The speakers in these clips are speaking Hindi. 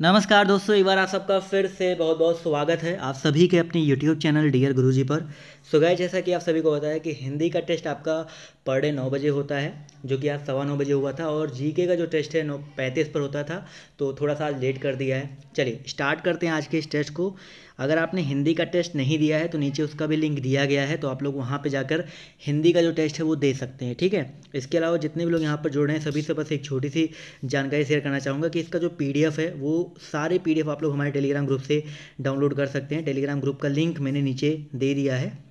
नमस्कार दोस्तों एक बार आप सबका फिर से बहुत बहुत स्वागत है आप सभी के अपने YouTube चैनल डियर जी पर सो जैसा कि आप सभी को पता है कि हिंदी का टेस्ट आपका पर डे नौ बजे होता है जो कि आज सवा नौ बजे हुआ था और जीके का जो टेस्ट है नौ पैंतीस पर होता था तो थोड़ा सा आज लेट कर दिया है चलिए स्टार्ट करते हैं आज के इस टेस्ट को अगर आपने हिंदी का टेस्ट नहीं दिया है तो नीचे उसका भी लिंक दिया गया है तो आप लोग वहाँ पर जाकर हिंदी का जो टेस्ट है वो दे सकते हैं ठीक है इसके अलावा जितने भी लोग यहाँ पर जुड़ रहे हैं सभी से बस एक छोटी सी जानकारी शेयर करना चाहूँगा कि इसका जो पी है वो सारे पी आप लोग हमारे टेलीग्राम ग्रुप से डाउनलोड कर सकते हैं टेलीग्राम ग्रुप का लिंक मैंने नीचे दे दिया है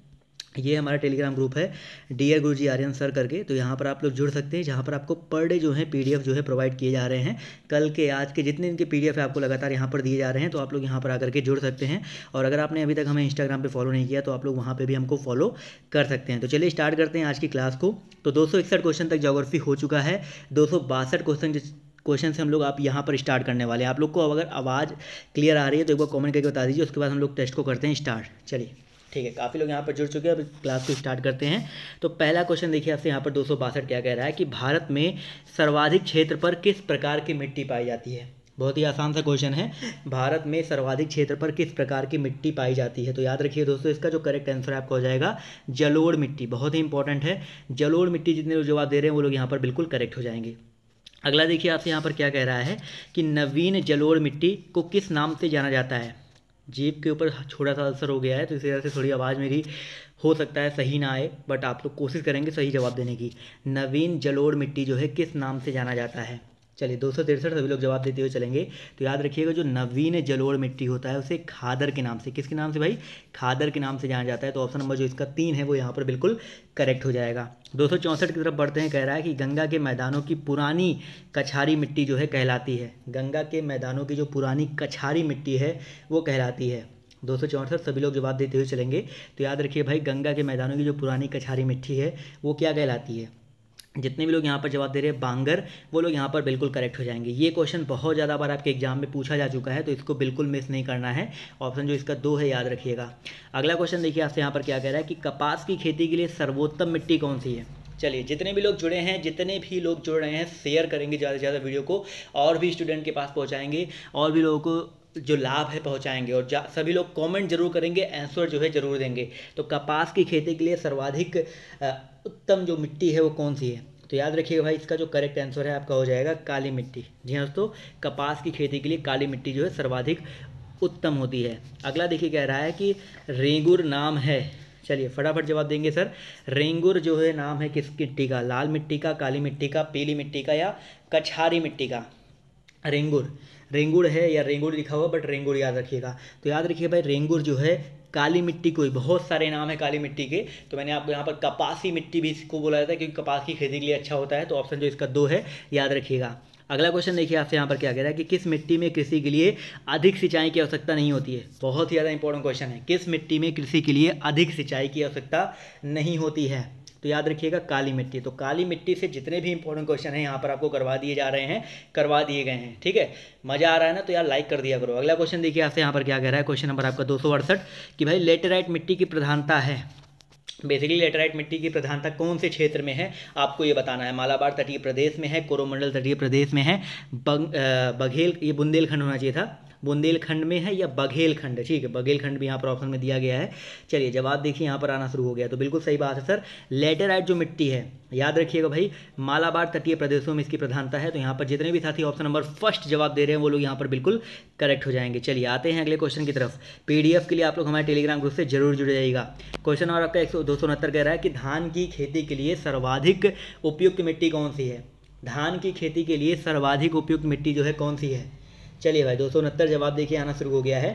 ये हमारा टेलीग्राम ग्रुप है डियर गुरु जी आर्यन सर करके तो यहाँ पर आप लोग जुड़ सकते हैं जहाँ पर आपको पर डे जो है पीडीएफ जो है प्रोवाइड किए जा रहे हैं कल के आज के जितने इनके पीडीएफ है आपको लगातार यहाँ पर दिए जा रहे हैं तो आप लोग यहाँ पर आकर के जुड़ सकते हैं और अगर आपने अभी तक हमें इंस्टाग्राम पर फॉलो नहीं किया तो आप लोग वहाँ पर भी हमको फॉलो कर सकते हैं तो चलिए स्टार्ट करते हैं आज की क्लास को तो दो क्वेश्चन तक जोग्राफी हो चुका है दो क्वेश्चन क्वेश्चन से हम लोग आप यहाँ पर स्टार्ट करने वाले हैं आप लोग को अगर आवाज़ क्लियर आ रही है तो एक बार कमेंट करके बता दीजिए उसके बाद हम लोग टेस्ट को करते हैं स्टार्ट चलिए ठीक है काफ़ी लोग यहाँ पर जुड़ चुके हैं अब क्लास को स्टार्ट करते हैं तो पहला क्वेश्चन देखिए आपसे यहाँ पर दो क्या कह रहा है कि भारत में सर्वाधिक क्षेत्र पर किस प्रकार की मिट्टी पाई जाती है बहुत ही आसान सा क्वेश्चन है भारत में सर्वाधिक क्षेत्र पर किस प्रकार की मिट्टी पाई जाती है तो याद रखिए दोस्तों इसका जो करेक्ट आंसर है आपका हो जाएगा जलोड़ मिट्टी बहुत ही इंपॉर्टेंट है जलोड़ मिट्टी जितने लोग जवाब दे रहे हैं वो लोग यहाँ पर बिल्कुल करेक्ट हो जाएंगे अगला देखिए आपसे यहाँ पर क्या कह रहा है कि नवीन जलोड़ मिट्टी को किस नाम से जाना जाता है जीप के ऊपर छोटा सा असर हो गया है तो इस वजह से थोड़ी आवाज़ मेरी हो सकता है सही ना आए बट आप लोग कोशिश करेंगे सही जवाब देने की नवीन जलोड़ मिट्टी जो है किस नाम से जाना जाता है चलिए दो सौ तिरसठ सभी लोग जवाब देते हुए चलेंगे तो याद रखिएगा जो नवीन जलोड़ मिट्टी होता है उसे खादर के नाम से किसके नाम से भाई खादर के नाम से जाना जाता है तो ऑप्शन नंबर जो इसका तीन है वो यहाँ पर बिल्कुल करेक्ट हो जाएगा दो की तरफ बढ़ते हैं कह रहा है कि गंगा के मैदानों की पुरानी कछारी मिट्टी जो है कहलाती है गंगा के मैदानों की जो पुरानी कछारी मिट्टी है वो कहलाती है दो सौ चौंसठ सभी लोग जवाब देते हुए चलेंगे तो याद रखिए भाई गंगा के मैदानों की जो पुरानी कछारी मिट्टी है वो क्या कहलाती है जितने भी लोग यहाँ पर जवाब दे रहे हैं बांगर वो लोग यहाँ पर बिल्कुल करेक्ट हो जाएंगे ये क्वेश्चन बहुत ज़्यादा बार आपके एग्जाम में पूछा जा चुका है तो इसको बिल्कुल मिस नहीं करना है ऑप्शन जो इसका दो है याद रखिएगा अगला क्वेश्चन देखिए आपसे यहाँ पर क्या कह रहा है कि कपास की खेती के लिए सर्वोत्तम मिट्टी कौन सी है चलिए जितने भी लोग जुड़े हैं जितने भी लोग जुड़ रहे हैं शेयर करेंगे ज़्यादा से ज़्यादा वीडियो को और भी स्टूडेंट के पास पहुँचाएंगे और भी लोगों को जो लाभ है पहुंचाएंगे और सभी लोग कमेंट जरूर करेंगे आंसर जो है जरूर देंगे तो कपास की खेती के लिए सर्वाधिक उत्तम जो मिट्टी है वो कौन सी है तो याद रखिएगा भाई इसका जो करेक्ट आंसर है आपका हो जाएगा काली मिट्टी जी हाँ दोस्तों कपास की खेती के लिए काली मिट्टी जो है सर्वाधिक उत्तम होती है अगला देखिए कह रहा है कि रेंगुर नाम है चलिए फटाफट जवाब देंगे सर रेंगुर जो है नाम है किस मिट्टी का लाल मिट्टी का काली मिट्टी का पीली मिट्टी का या कछारी मिट्टी का रेंगुर रेंगुड़ है या रेंगुड़ लिखा हुआ बट रेंगुड़ याद रखिएगा तो याद रखिए भाई रेंगुड़ जो है काली मिट्टी को बहुत सारे नाम है काली मिट्टी के तो मैंने आपको यहाँ पर कपासी मिट्टी भी इसको बोला जाता है क्योंकि कपास की खेती के लिए अच्छा होता है तो ऑप्शन जो इसका दो है याद रखिएगा अगला क्वेश्चन देखिए आपसे यहाँ पर क्या कह रहा है कि किस मिट्टी में कृषि के लिए अधिक सिंचाई की आवश्यकता नहीं होती है बहुत ही ज़्यादा इंपॉर्टेंट क्वेश्चन है किस मिट्टी में कृषि के लिए अधिक सिंचाई की आवश्यकता नहीं होती है तो याद रखिएगा काली मिट्टी तो काली मिट्टी से जितने भी इंपॉर्टेंट क्वेश्चन हैं यहाँ पर आपको करवा दिए जा रहे हैं करवा दिए गए हैं ठीक है मज़ा आ रहा है ना तो यार लाइक कर दिया करो अगला क्वेश्चन देखिए आपसे यहाँ पर क्या कह रहा है क्वेश्चन नंबर आपका दो कि भाई लेटेराइट मिट्टी की प्रधानता है बेसिकली लेटेराइट मिट्टी की प्रधानता कौन से क्षेत्र में है आपको ये बताना है मालाबार तटीय प्रदेश में है कोरोमंडल तटीय प्रदेश में है बघेल ये बुंदेलखंड होना चाहिए था बुंदेलखंड में है या बघेलखंड ठीक है बघेलखंड भी यहाँ पर ऑप्शन में दिया गया है चलिए जवाब देखिए यहाँ पर आना शुरू हो गया तो बिल्कुल सही बात है सर लेटेराइट जो मिट्टी है याद रखिएगा भाई मालाबार तटीय प्रदेशों में इसकी प्रधानता है तो यहाँ पर जितने भी साथी ऑप्शन नंबर फर्स्ट जवाब दे रहे हैं वो लोग यहाँ पर बिल्कुल करेक्ट हो जाएंगे चलिए आते हैं अगले क्वेश्चन की तरफ पी के लिए आप लोग हमारे टेलीग्राम ग्रुप से जरूर जुड़ जाएगा क्वेश्चन और आपका एक सौ दो सौ कह रहा है कि धान की खेती के लिए सर्वाधिक उपयुक्त मिट्टी कौन सी है धान की खेती के लिए सर्वाधिक उपयुक्त मिट्टी जो है कौन सी है चलिए भाई दो सौ उनहत्तर जवाब देखिए आना शुरू हो गया है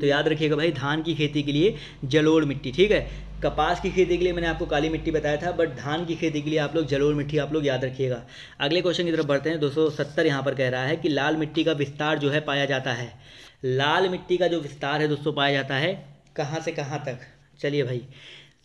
तो याद रखिएगा भाई धान की खेती के लिए जलोड़ मिट्टी ठीक है कपास की खेती के लिए मैंने आपको काली मिट्टी बताया था बट धान की खेती के लिए आप लोग जलोड़ मिट्टी आप लोग याद रखिएगा अगले क्वेश्चन की तरफ बढ़ते हैं 270 यहाँ पर कह रहा है कि लाल मिट्टी का विस्तार जो है पाया जाता है लाल मिट्टी का जो विस्तार है दोस्तों पाया जाता है कहाँ से कहाँ तक चलिए भाई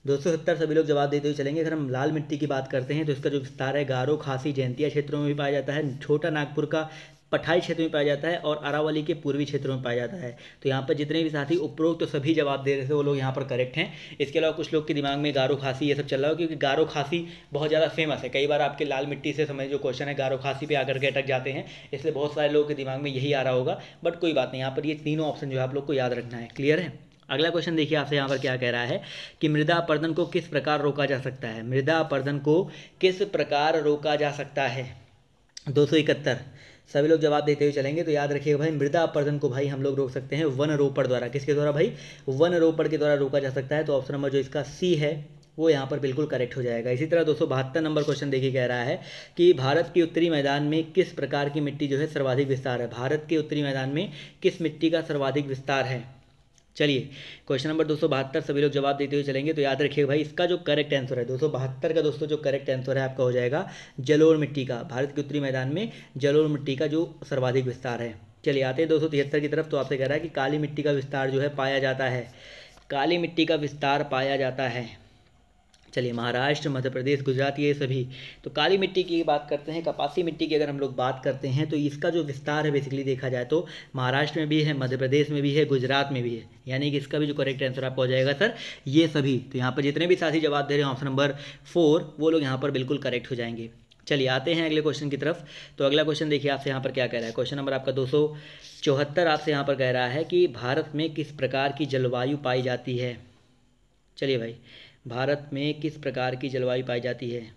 दो सौ सत्तर सभी लोग जवाब देते हुए चलेंगे अगर हम लाल मिट्टी की बात करते हैं तो इसका जो विस्तार है गारो खासी जयंतिया क्षेत्रों में भी पाया जाता है छोटा नागपुर का पठाई क्षेत्र में पाया जाता है और अरावली के पूर्वी क्षेत्रों में पाया जाता है तो यहाँ पर जितने भी साथी उपरोक्त तो सभी जवाब दे रहे थे वो लोग यहाँ पर करेक्ट हैं इसके अलावा कुछ लोग के दिमाग में गारो खांसी ये सब चल रहा है क्योंकि गारो खांसी बहुत ज़्यादा फेमस है कई बार आपके लाल मिट्टी से समझ जो क्वेश्चन है गारो खांसी पर आकर के अटक जाते हैं इसलिए बहुत सारे लोगों के दिमाग में यही आ रहा होगा बट कोई बात नहीं यहाँ पर ये तीनों ऑप्शन जो है आप लोग को याद रखना है क्लियर है अगला क्वेश्चन देखिए आपसे यहाँ पर क्या कह रहा है कि मृदा अपर्दन को किस प्रकार रोका जा सकता है मृदा अपर्दन को किस प्रकार रोका जा सकता है दो सौ इकहत्तर सभी लोग जवाब देते हुए चलेंगे तो याद रखिएगा भाई मृदा अपरदन को भाई हम लोग रोक सकते हैं वन रोपड़ द्वारा किसके द्वारा भाई वन रोपड़ के द्वारा रोका जा सकता है तो ऑप्शन नंबर जो इसका सी है वो यहाँ पर बिल्कुल करेक्ट हो जाएगा इसी तरह दोस्तों बहत्तर नंबर क्वेश्चन देखिए कह रहा है कि भारत के उत्तरी मैदान में किस प्रकार की मिट्टी जो है सर्वाधिक विस्तार है भारत के उत्तरी मैदान में किस मिट्टी का सर्वाधिक विस्तार है चलिए क्वेश्चन नंबर दो सौ बहत्तर सभी लोग जवाब देते हुए चलेंगे तो याद रखिए भाई इसका जो करेक्ट आंसर है दो सौ बहत्तर का दोस्तों जो करेक्ट आंसर है आपका हो जाएगा जलोर मिट्टी का भारत के उत्तरी मैदान में जलोर मिट्टी का जो सर्वाधिक विस्तार है चलिए आते हैं दो सौ तिहत्तर की तरफ तो आपसे कह रहा है कि काली मिट्टी का विस्तार जो है पाया जाता है काली मिट्टी का विस्तार पाया जाता है चलिए महाराष्ट्र मध्य प्रदेश गुजरात ये सभी तो काली मिट्टी की बात करते हैं कपासी मिट्टी की अगर हम लोग बात करते हैं तो इसका जो विस्तार है बेसिकली देखा जाए तो महाराष्ट्र में भी है मध्य प्रदेश में भी है गुजरात में भी है यानी कि इसका भी जो करेक्ट आंसर आपको हो जाएगा सर ये सभी तो यहाँ पर जितने भी साथी जवाब दे रहे हैं ऑप्शन नंबर फोर वो लोग यहाँ पर बिल्कुल करेक्ट हो जाएंगे चलिए आते हैं अगले क्वेश्चन की तरफ तो अगला क्वेश्चन देखिए आपसे यहाँ पर क्या कह रहा है क्वेश्चन नंबर आपका दो आपसे यहाँ पर कह रहा है कि भारत में किस प्रकार की जलवायु पाई जाती है चलिए भाई भारत में किस प्रकार की जलवायु पाई जाती है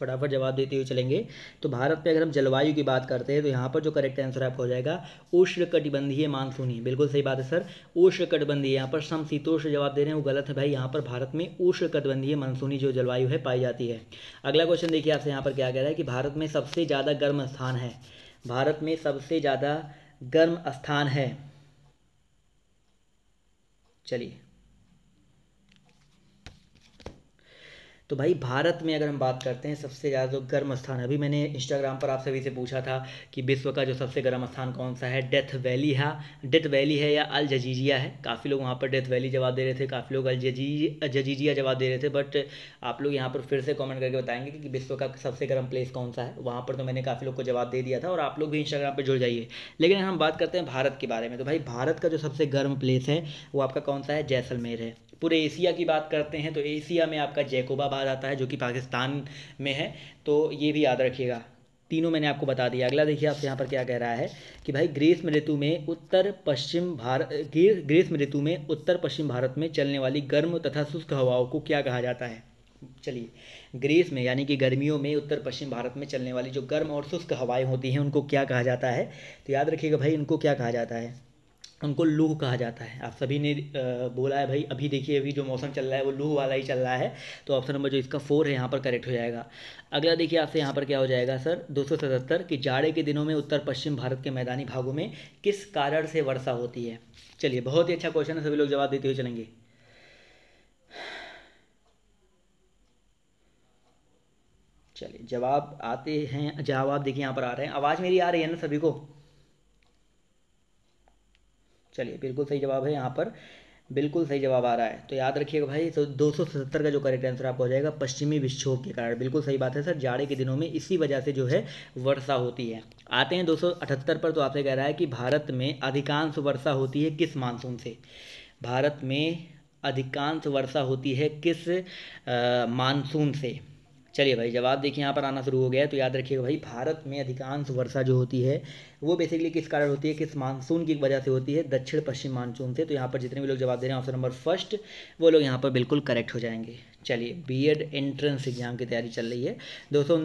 फटाफट जवाब देते हुए चलेंगे तो भारत में अगर हम जलवायु की बात करते हैं तो यहाँ पर जो करेक्ट आंसर आपका हो जाएगा उष्णकटिबंधीय मानसूनी बिल्कुल सही बात है सर उष्णकटिबंधीय यहाँ पर समशीतोष्ण जवाब दे रहे हैं वो गलत है भाई यहाँ पर भारत में उष्णकटिबंधीय मानसूनी जो जलवायु है पाई जाती है अगला क्वेश्चन देखिए आपसे यहाँ पर क्या कह रहा है कि भारत में सबसे ज़्यादा गर्म स्थान है भारत में सबसे ज़्यादा गर्म स्थान है J'allais तो भाई भारत में अगर हम बात करते हैं सबसे ज़्यादा जो गर्म स्थान अभी मैंने इंस्टाग्राम पर आप सभी से पूछा था कि विश्व का जो सबसे गर्म स्थान कौन सा है डेथ वैली है डेथ वैली है या अल जजीजिया है काफ़ी लोग वहाँ पर डेथ वैली जवाब दे रहे थे काफ़ी लोग अल जजीज जजीजिया जवाब दे रहे थे बट आप लोग यहाँ पर फिर से कॉमेंट करके बताएंगे कि विश्व का सबसे गर्म प्लेस कौन सा है वहाँ पर तो मैंने काफ़ी लोग को जवाब दे दिया था और आप लोग भी इंस्टाग्राम पर जुड़ जाइए लेकिन हम बात करते हैं भारत के बारे में तो भाई भारत का जो सबसे गर्म प्लेस है वो आपका कौन सा है जैसलमेर है पूरे एशिया की बात करते हैं तो एशिया में आपका जैकोबाबाद आता है जो कि पाकिस्तान में है तो ये भी याद रखिएगा तीनों मैंने आपको बता दिया अगला देखिए आपसे यहाँ पर क्या कह रहा है कि भाई ग्रीष्म ऋतु में उत्तर पश्चिम भारत ग्रीष्म ऋतु में उत्तर पश्चिम भारत में चलने वाली गर्म तथा शुष्क हवाओं को क्या कहा जाता है चलिए ग्रीष्म में यानी कि गर्मियों में उत्तर पश्चिम भारत में चलने वाली जो गर्म और शुष्क हवाएं होती हैं उनको क्या कहा जाता है तो याद रखिएगा भाई उनको क्या कहा जाता है उनको लूह कहा जाता है आप सभी ने बोला है भाई अभी देखिए अभी जो मौसम चल रहा है वो लूह वाला ही चल रहा है तो ऑप्शन नंबर जो इसका फोर है यहाँ पर करेक्ट हो जाएगा अगला देखिए आपसे यहाँ पर क्या हो जाएगा सर दो कि जाड़े के दिनों में उत्तर पश्चिम भारत के मैदानी भागों में किस कारण से वर्षा होती है चलिए बहुत ही अच्छा क्वेश्चन है सभी लोग जवाब देते हुए चलेंगे चलिए जवाब आते हैं जवाब देखिए यहाँ पर आ रहे हैं आवाज़ मेरी आ रही है ना सभी को चलिए बिल्कुल सही जवाब है यहाँ पर बिल्कुल सही जवाब आ रहा है तो याद रखिएगा भाई तो दो का जो करेक्ट आंसर आपको हो जाएगा पश्चिमी विक्षोभ के कारण बिल्कुल सही बात है सर जाड़े के दिनों में इसी वजह से जो है वर्षा होती है आते हैं दो पर तो आपसे कह रहा है कि भारत में अधिकांश वर्षा होती है किस मानसून से भारत में अधिकांश वर्षा होती है किस मानसून से चलिए भाई जवाब देखिए यहाँ पर आना शुरू हो गया है तो याद रखिएगा भाई भारत में अधिकांश वर्षा जो होती है वो बेसिकली किस कारण होती है किस मानसून की वजह से होती है दक्षिण पश्चिम मानसून से तो यहाँ पर जितने भी लोग जवाब दे रहे हैं ऑप्शन नंबर फर्स्ट वो लोग यहाँ पर बिल्कुल करेक्ट हो जाएंगे चलिए बीएड एंट्रेंस एग्जाम की तैयारी चल रही है दो सौ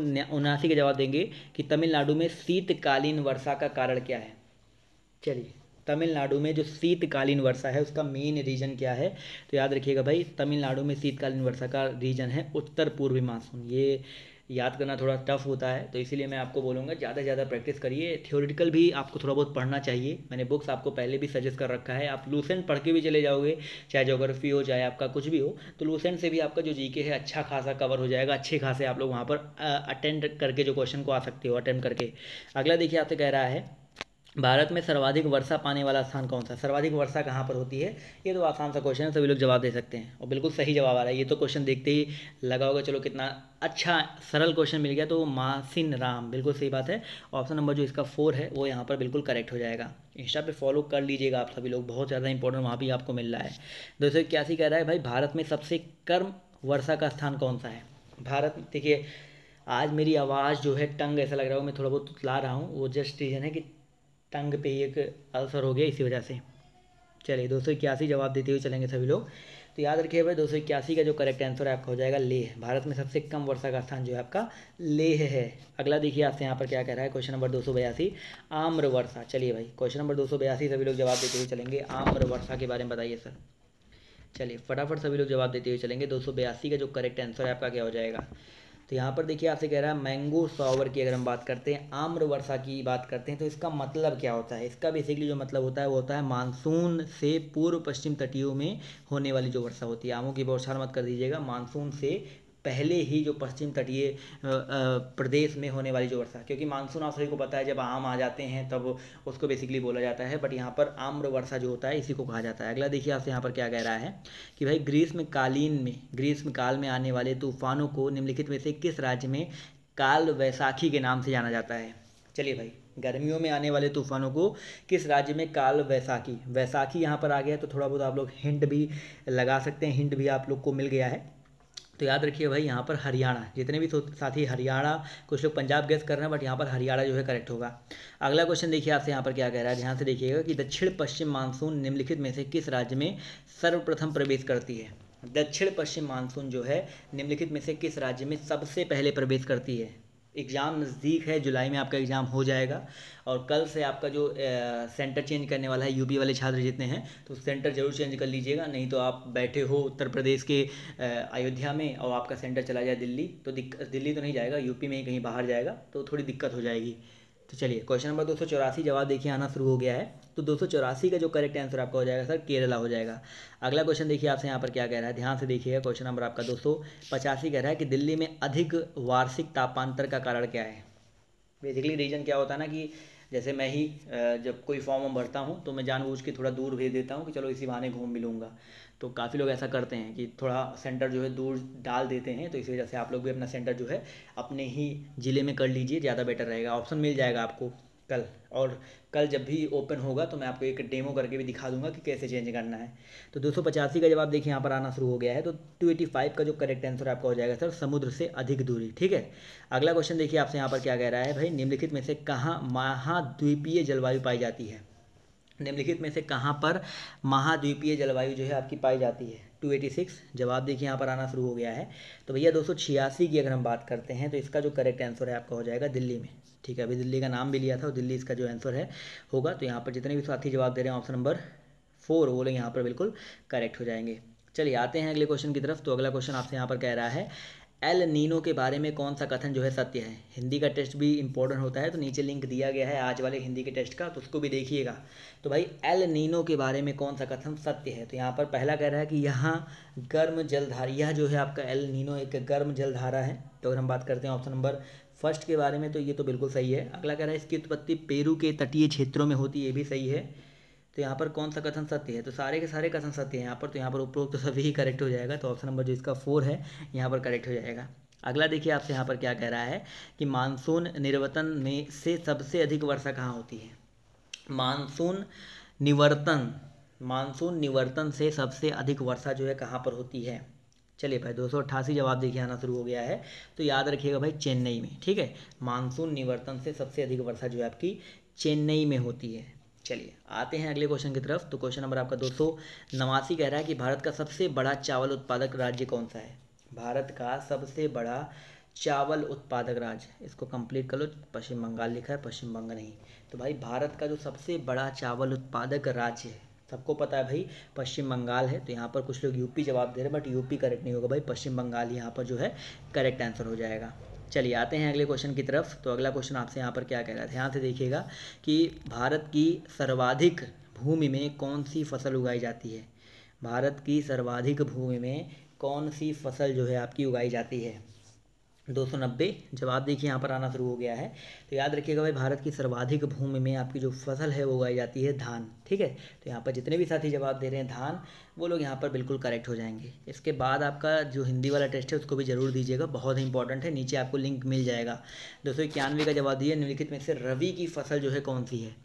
के जवाब देंगे कि तमिलनाडु में शीतकालीन वर्षा का कारण क्या है चलिए तमिलनाडु में जो शीतकालीन वर्षा है उसका मेन रीजन क्या है तो याद रखिएगा भाई तमिलनाडु में शीतकालीन वर्षा का रीजन है उत्तर पूर्वी मानसून ये याद करना थोड़ा टफ होता है तो इसीलिए मैं आपको बोलूँगा ज़्यादा से ज़्यादा प्रैक्टिस करिए थ्योरिटिकल भी आपको थोड़ा बहुत पढ़ना चाहिए मैंने बुक्स आपको पहले भी सजेस्ट कर रखा है आप लूसेंट पढ़ के भी चले जाओगे चाहे जोग्राफी हो चाहे आपका कुछ भी हो तो लूसेंट से भी आपका जो जीके है अच्छा खासा कवर हो जाएगा अच्छे खासे आप लोग वहाँ पर अटेंड करके जो क्वेश्चन को आ सकते हो अटेंड करके अगला देखिए आपसे कह रहा है भारत में सर्वाधिक वर्षा पाने वाला स्थान कौन सा सर्वाधिक वर्षा कहाँ पर होती है ये तो आसान सा क्वेश्चन है सभी लोग जवाब दे सकते हैं और बिल्कुल सही जवाब आ रहा है ये तो क्वेश्चन देखते ही लगा होगा चलो कितना अच्छा सरल क्वेश्चन मिल गया तो मासिन राम बिल्कुल सही बात है ऑप्शन नंबर जो इसका फोर है वो यहाँ पर बिल्कुल करेक्ट हो जाएगा इंस्टा पे फॉलो कर लीजिएगा आप सभी लोग बहुत ज़्यादा इंपॉर्टेंट वहाँ भी आपको मिल रहा है दो क्या सी कह रहा है भाई भारत में सबसे कर्म वर्षा का स्थान कौन सा है भारत देखिए आज मेरी आवाज़ जो है टंग ऐसा लग रहा है मैं थोड़ा बहुत ला रहा हूँ वो जस्ट रीज़न है कि टंग पे एक अल्सर हो गया इसी वजह से चलिए दो सौ इक्यासी जवाब देते हुए चलेंगे सभी लोग तो याद रखिए भाई दो सौ इक्यासी का जो करेक्ट आंसर है आपका हो जाएगा लेह भारत में सबसे कम वर्षा का स्थान जो है आपका लेह है अगला देखिए आपसे यहाँ पर क्या कह रहा है क्वेश्चन नंबर दो सौ बयासी आम्र वर्षा चलिए भाई क्वेश्चन नंबर दो सौ बयासी सभी लोग जवाब देते हुए चलेंगे आम्र वर्षा के बारे में बताइए सर चलिए फटाफट सभी लोग जवाब देते हुए चलेंगे दो सौ बयासी का जो करेक्ट आंसर है आपका क्या हो जाएगा तो यहाँ पर देखिए आपसे कह रहा है मैंगो सॉवर की अगर हम बात करते हैं आम्र वर्षा की बात करते हैं तो इसका मतलब क्या होता है इसका बेसिकली जो मतलब होता है वो होता है मानसून से पूर्व पश्चिम तटीयों में होने वाली जो वर्षा होती है आमों की बौछार मत कर दीजिएगा मानसून से पहले ही जो पश्चिम तटीय प्रदेश में होने वाली जो वर्षा क्योंकि मानसून आप सभी को पता है जब आम आ जाते हैं तब उसको बेसिकली बोला जाता है बट यहाँ पर आम्र वर्षा जो होता है इसी को कहा जाता है अगला देखिए आपसे यहाँ पर क्या कह रहा है कि भाई ग्रीष्मकालीन में ग्रीष्म काल में आने वाले तूफानों को निम्नलिखित में से किस राज्य में काल वैसाखी के नाम से जाना जाता है चलिए भाई गर्मियों में आने वाले तूफानों को किस राज्य में काल वैसाखी वैसाखी यहाँ पर आ गया तो थोड़ा बहुत आप लोग हिंट भी लगा सकते हैं हिंट भी आप लोग को मिल गया है तो याद रखिए भाई यहाँ पर हरियाणा जितने भी साथी हरियाणा कुछ लोग पंजाब गेस कर रहे हैं बट यहाँ पर हरियाणा जो है करेक्ट होगा अगला क्वेश्चन देखिए आपसे यहाँ पर क्या कह रहा है ध्यान से देखिएगा कि दक्षिण पश्चिम मानसून निम्नलिखित में से किस राज्य में सर्वप्रथम प्रवेश करती है दक्षिण पश्चिम मानसून जो है निम्नलिखित में से किस राज्य में सबसे पहले प्रवेश करती है एग्ज़ाम नज़दीक है जुलाई में आपका एग्ज़ाम हो जाएगा और कल से आपका जो सेंटर चेंज करने वाला है यूपी वाले छात्र जितने हैं तो सेंटर ज़रूर चेंज कर लीजिएगा नहीं तो आप बैठे हो उत्तर प्रदेश के अयोध्या में और आपका सेंटर चला जाए दिल्ली तो दिल्ली तो नहीं जाएगा यूपी में ही कहीं बाहर जाएगा तो थोड़ी दिक्कत हो जाएगी तो चलिए क्वेश्चन नंबर दो सौ चौरासी जवाब देखिए आना शुरू हो गया है तो दो सौ चौरासी का जो करेक्ट आंसर आपका हो जाएगा सर केरला हो जाएगा अगला क्वेश्चन देखिए आपसे यहाँ पर क्या कह रहा है ध्यान से देखिएगा क्वेश्चन नंबर आपका दो सौ पचासी कह रहा है कि दिल्ली में अधिक वार्षिक तापांतर का कारण क्या है बेसिकली रीजन क्या होता है ना कि जैसे मैं ही जब कोई फॉर्म हम भरता हूँ तो मैं जानबूझ के थोड़ा दूर भेज देता हूँ कि चलो इसी बहाने घूम मिलूँगा तो काफ़ी लोग ऐसा करते हैं कि थोड़ा सेंटर जो है दूर डाल देते हैं तो इस वजह से आप लोग भी अपना सेंटर जो है अपने ही ज़िले में कर लीजिए ज़्यादा बेटर रहेगा ऑप्शन मिल जाएगा आपको कल और कल जब भी ओपन होगा तो मैं आपको एक डेमो करके भी दिखा दूंगा कि कैसे चेंज करना है तो दो का जवाब देखिए यहाँ पर आना शुरू हो गया है तो 285 का जो करेक्ट आंसर आपका हो जाएगा सर समुद्र से अधिक दूरी ठीक है अगला क्वेश्चन देखिए आपसे यहाँ पर क्या कह रहा है भाई निम्नलिखित में से कहाँ महाद्वीपीय जलवायु पाई जाती है निम्नलिखित में से कहाँ पर महाद्वीपीय जलवायु जो है आपकी पाई जाती है 286 जवाब देखिए यहाँ पर आना शुरू हो गया है तो भैया दो की अगर हम बात करते हैं तो इसका जो करेक्ट आंसर है आपका हो जाएगा दिल्ली में ठीक है अभी दिल्ली का नाम भी लिया था और दिल्ली इसका जो आंसर है होगा तो यहाँ पर जितने भी साथी जवाब दे रहे हैं ऑप्शन नंबर फोर वो लोग यहाँ पर बिल्कुल करेक्ट हो जाएंगे चलिए आते हैं अगले क्वेश्चन की तरफ तो अगला क्वेश्चन आपसे यहाँ पर कह रहा है एल नीनो के बारे में कौन सा कथन जो है सत्य है हिंदी का टेस्ट भी इंपॉर्टेंट होता है तो नीचे लिंक दिया गया है आज वाले हिंदी के टेस्ट का तो उसको भी देखिएगा तो भाई एल नीनो के बारे में कौन सा कथन सत्य है तो यहाँ पर पहला कह रहा है कि यहाँ गर्म जलधारा यह जो है आपका एल नीनो एक गर्म जलधारा है तो अगर हम बात करते हैं ऑप्शन नंबर फर्स्ट के बारे में तो ये तो बिल्कुल सही है अगला कह रहा है इसकी उत्पत्ति पेरू के तटीय क्षेत्रों में होती है ये भी सही है तो यहाँ पर कौन सा कथन सत्य है तो सारे के सारे कथन सत्य है यहाँ पर तो यहाँ पर उपरोक्त तो सभी ही करेक्ट हो जाएगा तो ऑप्शन नंबर जो इसका फोर है यहाँ पर करेक्ट हो जाएगा अगला देखिए आपसे यहाँ पर क्या कह रहा है कि मानसून निर्वतन में से सबसे अधिक वर्षा कहाँ होती है मानसून निवर्तन मानसून निवर्तन से सबसे अधिक वर्षा जो है कहाँ पर होती है चलिए भाई दो जवाब देखिए आना शुरू हो गया है तो याद रखिएगा भाई चेन्नई में ठीक है मानसून निवर्तन से सबसे अधिक वर्षा जो है आपकी चेन्नई में होती है चलिए आते हैं अगले क्वेश्चन की तरफ तो क्वेश्चन नंबर आपका दो सौ नवासी कह रहा है कि भारत का सबसे बड़ा चावल उत्पादक राज्य कौन सा है भारत का सबसे बड़ा चावल उत्पादक राज्य इसको कंप्लीट कर लो पश्चिम बंगाल लिखा है पश्चिम बंगाल नहीं तो भाई भारत का जो सबसे बड़ा चावल उत्पादक राज्य है सबको पता है भाई पश्चिम बंगाल है तो यहाँ पर कुछ लोग यूपी जवाब दे रहे हैं बट यूपी करेक्ट नहीं होगा भाई पश्चिम बंगाल यहाँ पर जो है करेक्ट आंसर हो जाएगा चलिए आते हैं अगले क्वेश्चन की तरफ तो अगला क्वेश्चन आपसे यहाँ पर क्या कह रहा है यहाँ से देखिएगा कि भारत की सर्वाधिक भूमि में कौन सी फसल उगाई जाती है भारत की सर्वाधिक भूमि में कौन सी फसल जो है आपकी उगाई जाती है 290 जवाब देखिए यहाँ पर आना शुरू हो गया है तो याद रखिएगा भाई भारत की सर्वाधिक भूमि में आपकी जो फसल है वो उगाई जाती है धान ठीक है तो यहाँ पर जितने भी साथी जवाब दे रहे हैं धान वो लोग यहाँ पर बिल्कुल करेक्ट हो जाएंगे इसके बाद आपका जो हिंदी वाला टेस्ट है उसको भी ज़रूर दीजिएगा बहुत ही इंपॉर्टेंट है नीचे आपको लिंक मिल जाएगा दो का जवाब दिए निम्नलिखित में से रवि की फसल जो है कौन सी है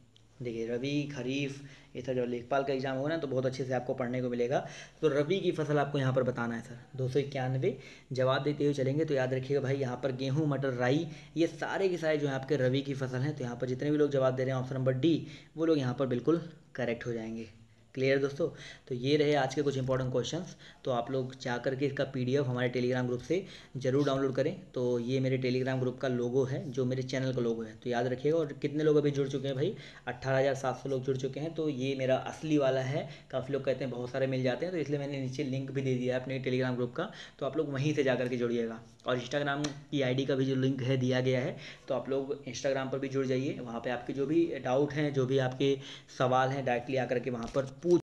देखिए रवि खरीफ ये सर जब लेखपाल का एग्ज़ाम होगा ना तो बहुत अच्छे से आपको पढ़ने को मिलेगा तो रवि की फसल आपको यहाँ पर बताना है सर दो सौ इक्यानवे जवाब देते हुए चलेंगे तो याद रखिएगा भाई यहाँ पर गेहूँ मटर राई ये सारे के सारे जो है आपके रवि की फसल हैं तो यहाँ पर जितने भी लोग जवाब दे रहे हैं ऑप्शन नंबर डी वो लोग यहाँ पर बिल्कुल करेक्ट हो जाएंगे क्लियर है दोस्तों तो ये रहे आज के कुछ इंपॉर्टेंट क्वेश्चन तो आप लोग जा करके इसका पी हमारे टेलीग्राम ग्रुप से जरूर डाउनलोड करें तो ये मेरे टेलीग्राम ग्रुप का लोगो है जो मेरे चैनल का लोगो है तो याद रखिएगा और कितने लोग अभी जुड़ चुके हैं भाई अट्ठारह लोग जुड़ चुके हैं तो ये मेरा असली वाला है काफ़ी लोग कहते हैं बहुत सारे मिल जाते हैं तो इसलिए मैंने नीचे लिंक भी दे दिया है अपने टेलीग्राम ग्रुप का तो आप लोग वहीं से जा करके जुड़िएगा और इंस्टाग्राम की आईडी का भी जो लिंक है दिया गया है तो आप लोग इंस्टाग्राम पर भी जुड़ जाइए वहाँ पर आपके जो भी डाउट हैं जो भी आपके सवाल हैं डायरेक्टली आकर के वहाँ पर पूछ